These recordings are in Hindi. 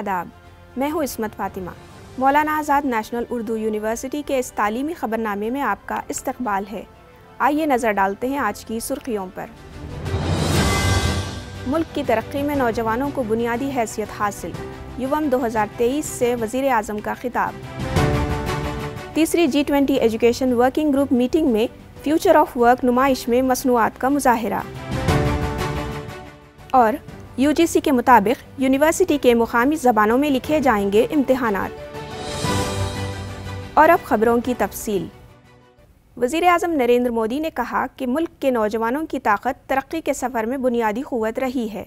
आदाब मैं हूँ इसमत फातिमा मौलाना आज़ाद नेशनल उर्दू यूनिवर्सिटी के इस तालीमी ख़बरनामे में आपका इस्तकबाल है आइए नज़र डालते हैं आज की सुर्खियों पर मुल्क की तरक्की में नौजवानों को बुनियादी हैसियत हासिल युवम 2023 से वजीर आजम का खिताब तीसरी G twenty education working group meeting में फ्यूचर ऑफ वर्क नुमाइश में मसनूआत का मुजाहरा और यूजीसी के मुताबिक यूनिवर्सिटी के मुकामी ज़बानों में लिखे जाएंगे इम्तहान और अब खबरों की तफसील वजीर अजम नरेंद्र मोदी ने कहा कि मुल्क के नौजवानों की ताकत तरक्की के सफ़र में बुनियादी क़वत रही है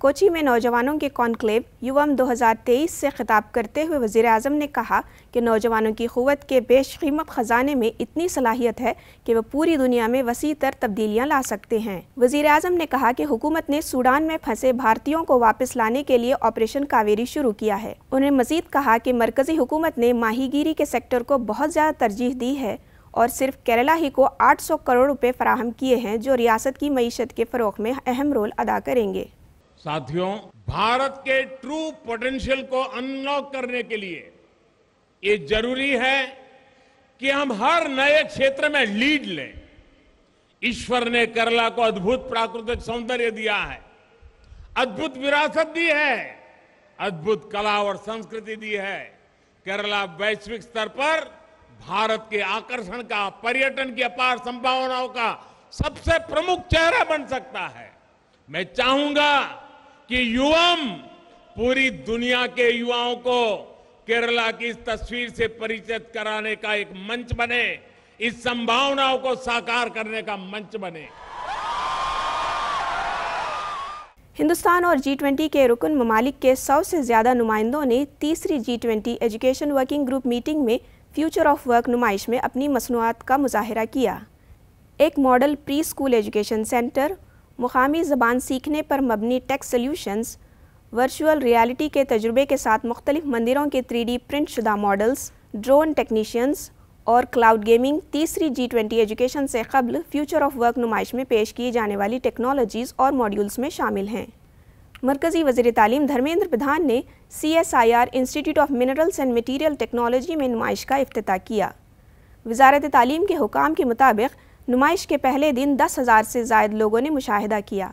कोची में नौजवानों के कॉन्क्लेव युवम 2023 से खिताब करते हुए वजीर अजम ने कहा कि नौजवानों की क़वत के बेशकीमत ख़जाने में इतनी सलाहियत है कि वह पूरी दुनिया में वसी तर तब्दीलियाँ ला सकते हैं वजीर अजम ने कहा कि हुकूमत ने सूडान में फंसे भारतीयों को वापस लाने के लिए ऑपरेशन कावेरी शुरू किया है उन्होंने मजीद कहा कि मरकजी हुकूमत ने माहीगीरी के सेक्टर को बहुत ज़्यादा तरजीह दी है और सिर्फ केरला ही को 800 करोड़ रुपए फराहम किए हैं जो रियासत की मीशत के फरोख में अहम रोल अदा करेंगे साथियों भारत के ट्रू पोटेंशियल को अनलॉक करने के लिए ये जरूरी है कि हम हर नए क्षेत्र में लीड लें ईश्वर ने केरला को अद्भुत प्राकृतिक सौंदर्य दिया है अद्भुत विरासत दी है अद्भुत कला और संस्कृति दी है केरला वैश्विक स्तर पर भारत के आकर्षण का पर्यटन की अपार संभावनाओं का सबसे प्रमुख चेहरा बन सकता है मैं चाहूंगा कि युवम पूरी दुनिया के युवाओं को केरला की इस तस्वीर से परिचित कराने का एक मंच बने इस संभावनाओं को साकार करने का मंच बने हिंदुस्तान और जी ट्वेंटी के रुकन ममालिक के सौ से ज़्यादा नुमाइंदों ने तीसरी G twenty education working group meeting में फ्यूचर ऑफ वर्क नुमाइश में अपनी मसनूआत का मुजाहरा किया एक model pre school education centre मुकामी ज़बान सीखने पर मबनी टेक सॉल्यूशंस वर्चुअल रियलिटी के तजुर्बे के साथ मुख्तलिफ मंदिरों के थ्री डी प्रिंट शुदा मॉडल्स ड्रोन टेक्नीशियंस और क्लाउड गेमिंग तीसरी जी ट्वेंटी एजुकेशन से कबल फ्यूचर ऑफ वर्क नुमाइश में पेश की जाने वाली टेक्नोलॉजीज़ और मॉड्यूल्स में शामिल हैं मरकज़ी वजीर तालीम धर्मेंद्र प्रधान ने C S I R institute of minerals and material technology में नुमाइश का अफ्ताह किया वजारत तालीम के हुकाम के मुताबिक नुमाइश के पहले दिन दस हज़ार से जायद लोगों ने मुशाहिदा किया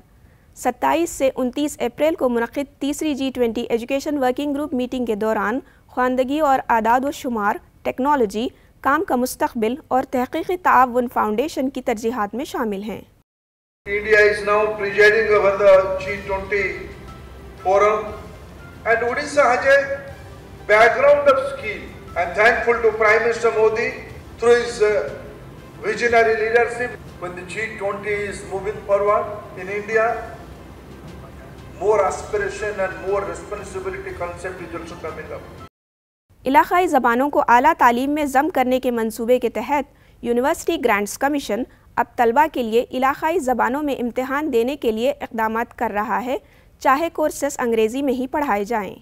सत्ताईस से उनतीस अप्रैल को मनद तीसरी G twenty education working group meeting के दौरान खानदगी और आदाद व शुमार टेक्नोलॉजी काम का मुस्तबिल और तहकीकी ताउन फाउंडेशन की तरजीहत में शामिल हैं India is now presiding over the G20 forum and Odisha has a background of and thankful to Prime Minister Modi through his uh, visionary leadership when the G20 is moving forward in India. More aspiration and more responsibility concept is also coming up. इलाकाई ज़बानों को आला तालीम में जम करने के मंसूबे के तहत यूनिवर्सिटी ग्रांट्स कमीशन अब तलबा के लिए इलाकाई ज़बानों में इम्तहान देने के लिए इकदाम कर रहा है चाहे कोर्सेस अंग्रेज़ी में ही पढ़ाए जाएं।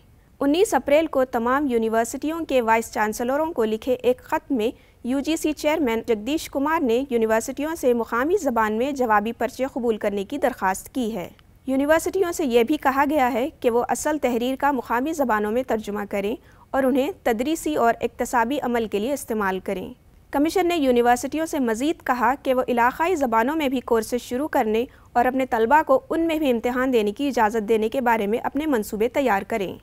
19 अप्रैल को तमाम यूनिवर्सिटियों के वाइस चांसलरों को लिखे एक ख़त में यूजीसी चेयरमैन जगदीश कुमार ने यूनिवर्सिटियों से मुकामी जबान में जवाबी पर्चे कबूल करने की दरख्वास्त की है यूनिवर्सिटियों से यह भी कहा गया है कि वो असल तहरीर का मुकामी ज़बानों में तर्जुमा करें और उन्हें तदरीसी और इकतसाबी अमल के लिए इस्तेमाल करें कमीशन ने यूनिवर्सिटियों से मज़ीद कहा कि वह इलाक़ाई ज़बानों में भी कोर्सेज शुरू करने और अपने तलबा को उनमें भी इम्तहान देने की इजाज़त देने के बारे में अपने मनसूबे तैयार करें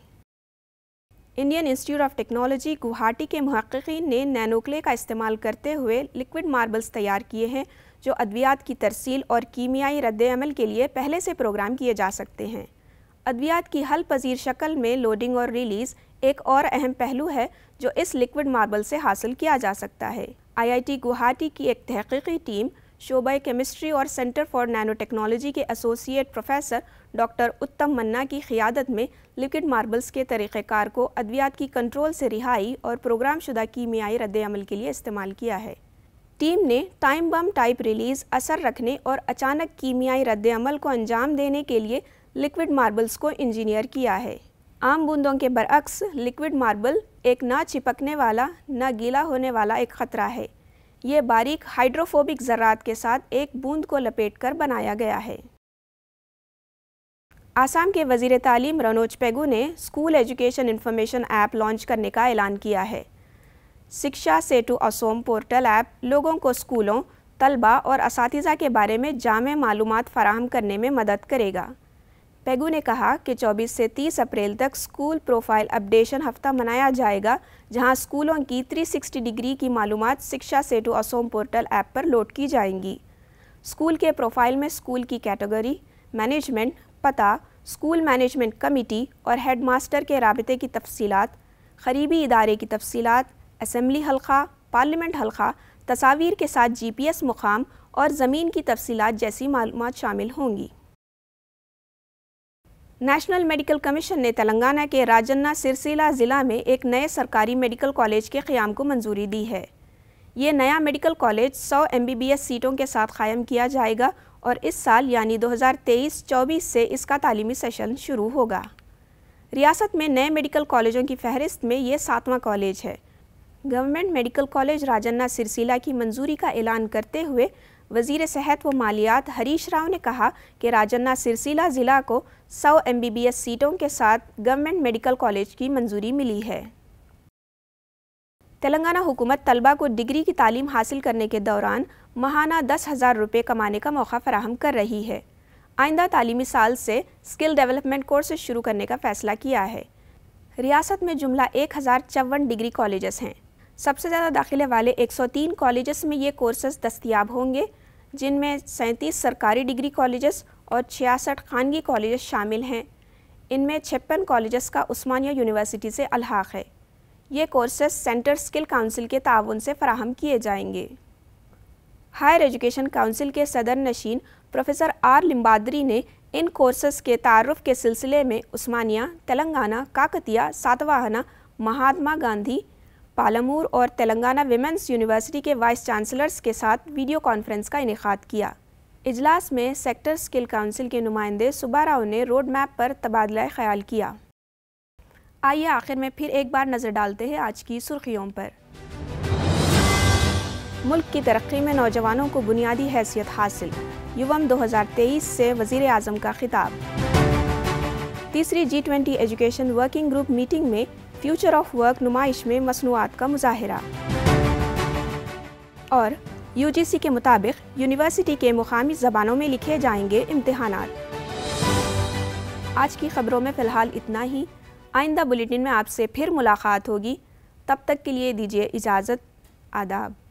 Indian institute of technology Guwahati के महक्कीन ने नैनोक्ले का इस्तेमाल करते हुए लिक्विड मार्बल्स तैयार किए हैं जो अद्वियात की तरसील और कीमियाई रद्दमल के लिए पहले से प्रोग्राम किए जा सकते हैं अद्वियात की हल पजीर शक्ल में लोडिंग और रिलीज़ एक और अहम पहलू है जो इस लिक्विड मार्बल से हासिल किया जा सकता है आईआईटी गुवाहाटी की एक तहकीकी टीम शोबा केमिस्ट्री और सेंटर फॉर नैनो टेक्नोलॉजी के associate professor doctor Uttam Manna की क़ियादत में लिक्विड मार्बल्स के तरीक़ार को अद्वियात की कंट्रोल से रिहाई और प्रोग्राम शुदा कीमियाई रद्दमल के लिए इस्तेमाल किया है टीम ने टाइम बम टाइप रिलीज़ असर रखने और अचानक कीमियाई रद्दमल को अंजाम देने के लिए लिक्विड मार्बल्स को इंजीनियर किया है आम बूंदों के बरक्स लिक्विड मार्बल एक ना चिपकने वाला ना गीला होने वाला एक ख़तरा है ये बारीक हाइड्रोफोबिक ज़रात के साथ एक बूंद को लपेटकर बनाया गया है आसाम के वजीर तालीम रनोज पेगू ने school education information app launch करने का ऐलान किया है शिक्षा टू असोम पोर्टल ऐप लोगों को स्कूलों तलबा और इस के बारे में जाम मालूम फ़राहम करने में मदद करेगा पेगू ने कहा कि 24 से 30 अप्रैल तक स्कूल प्रोफाइल अपडेशन हफ्ता मनाया जाएगा जहां स्कूलों की 360 डिग्री की मालूम शिक्षा सेटू असोम पोर्टल ऐप पर लोड की जाएंगी स्कूल के प्रोफाइल में स्कूल की कैटेगरी मैनेजमेंट पता स्कूल मैनेजमेंट कमेटी और हेडमास्टर के रबते की तफसीत खरीबी इदारे की तफसीत असम्बली हलका पार्लियामेंट हलका तस्वीर के साथ जी पी एस मुकाम और ज़मीन की तफसीत जैसी मालूम शामिल होंगी नेशनल मेडिकल कमीशन ने तेलंगाना के राजन्ना सिरसिला ज़िला में एक नए सरकारी मेडिकल कॉलेज के क़्याम को मंजूरी दी है ये नया मेडिकल कॉलेज 100 एम सीटों के साथ क़ायम किया जाएगा और इस साल यानी 2023-24 से इसका तालीमी सेशन शुरू होगा रियासत में नए मेडिकल कॉलेजों की फहरिस्त में ये सातवां कॉलेज है government medical college Rajanna Sircilla की मंजूरी का ऐलान करते हुए वजीर सेहत व मालियात हरीश राव ने कहा कि राजन्ना सिरसिला ज़िला को 100 एस सीटों के साथ गवर्नमेंट मेडिकल कॉलेज की मंजूरी मिली है तेलंगाना हुकूमत तलबा को डिग्री की तालीम हासिल करने के दौरान महाना दस हज़ार रुपये कमाने का मौका फराहम कर रही है आइंदा तालीमी साल से स्किल डेवलपमेंट कोर्सेज शुरू करने का फ़ैसला किया है रियासत में जुमला एक हज़ार चौवन डिग्री कॉलेजेस हैं सबसे ज़्यादा दाखिले वाले 103 कॉलेजेस में ये कोर्सेज दस्तियाब होंगे जिनमें सैंतीस सरकारी डिग्री कॉलेजेस और छियासठ खानगी कॉलेज शामिल हैं इनमें छप्पन कॉलेजेस का उस्मानिया यूनिवर्सिटी से अलहाक है ये कोर्सेज सेंटर स्किल काउंसिल के ताउन से फराहम किए जाएंगे हायर एजुकेशन काउंसिल के सदर नशीन प्रोफेसर आर लिम्बादरी ने इन कोर्सेज के तारफ़ के सिलसिले में उस्मानिया तेलंगाना काकतिया सातवाहना महात्मा गांधी पालमूर और तेलंगाना विमेंस यूनिवर्सिटी के वाइस चांसलर्स के साथ वीडियो कॉन्फ्रेंस का इनका किया इजलास में सेक्टर स्किल काउंसिल के नुमाइंदे राव ने रोड मैप पर तबादला ख्याल किया आइए आखिर में फिर एक बार नज़र डालते हैं आज की सुर्खियों पर मुल्क की तरक्की में नौजवानों को बुनियादी हैसियत हासिल युवम 2023 से वजीर अजम का खिताब तीसरी G twenty education working group meeting में फ्यूचर ऑफ वर्क नुमाइश में मसनूआत का मुजाहरा और यूजीसी के मुताबिक यूनिवर्सिटी के मुकामी ज़बानों में लिखे जाएंगे इम्तहान आज की ख़बरों में फ़िलहाल इतना ही आइंदा बुलेटिन में आपसे फिर मुलाकात होगी तब तक के लिए दीजिए इजाज़त आदाब